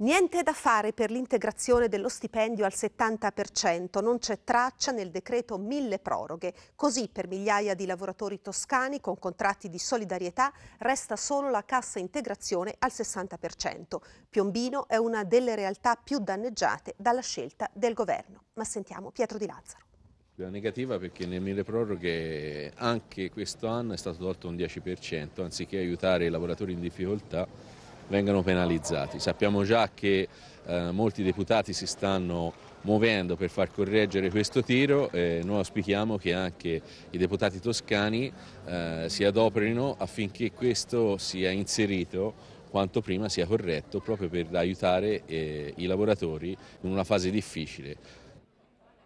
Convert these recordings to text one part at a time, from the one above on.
Niente da fare per l'integrazione dello stipendio al 70%, non c'è traccia nel decreto mille proroghe. Così per migliaia di lavoratori toscani con contratti di solidarietà resta solo la cassa integrazione al 60%. Piombino è una delle realtà più danneggiate dalla scelta del governo. Ma sentiamo Pietro Di Lazzaro. La negativa perché nel mille proroghe anche questo anno è stato tolto un 10%, anziché aiutare i lavoratori in difficoltà vengano penalizzati. Sappiamo già che eh, molti deputati si stanno muovendo per far correggere questo tiro e noi auspichiamo che anche i deputati toscani eh, si adoperino affinché questo sia inserito quanto prima sia corretto proprio per aiutare eh, i lavoratori in una fase difficile.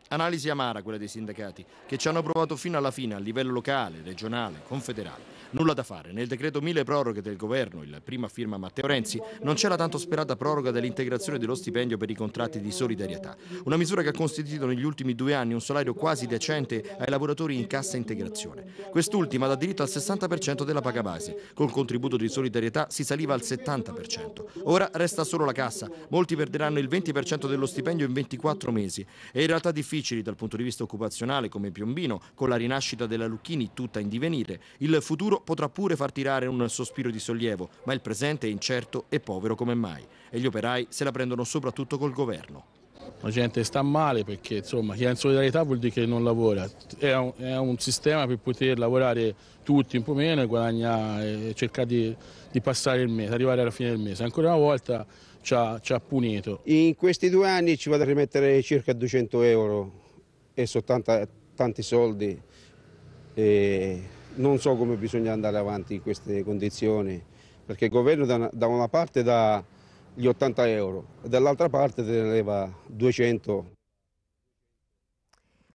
Analisi amara quella dei sindacati che ci hanno provato fino alla fine a livello locale, regionale, confederale. Nulla da fare, nel decreto mille proroghe del governo, il prima firma Matteo Renzi, non c'è la tanto sperata proroga dell'integrazione dello stipendio per i contratti di solidarietà, una misura che ha costituito negli ultimi due anni un salario quasi decente ai lavoratori in cassa integrazione. Quest'ultima dà diritto al 60% della paga base, col contributo di solidarietà si saliva al 70%. Ora resta solo la cassa, molti perderanno il 20% dello stipendio in 24 mesi e in realtà difficili dal punto di vista occupazionale come Piombino, con la rinascita della Lucchini tutta in divenire, il futuro potrà pure far tirare un sospiro di sollievo, ma il presente è incerto e povero come mai e gli operai se la prendono soprattutto col governo. La gente sta male perché insomma, chi è in solidarietà vuol dire che non lavora, è un, è un sistema per poter lavorare tutti un po' meno e guadagnare, e cercare di, di passare il mese, arrivare alla fine del mese. Ancora una volta ci ha, ci ha punito. In questi due anni ci vado a rimettere circa 200 euro e sono tanti soldi. E non so come bisogna andare avanti in queste condizioni, perché il governo da una, da una parte dà gli 80 euro e dall'altra parte te ne leva 200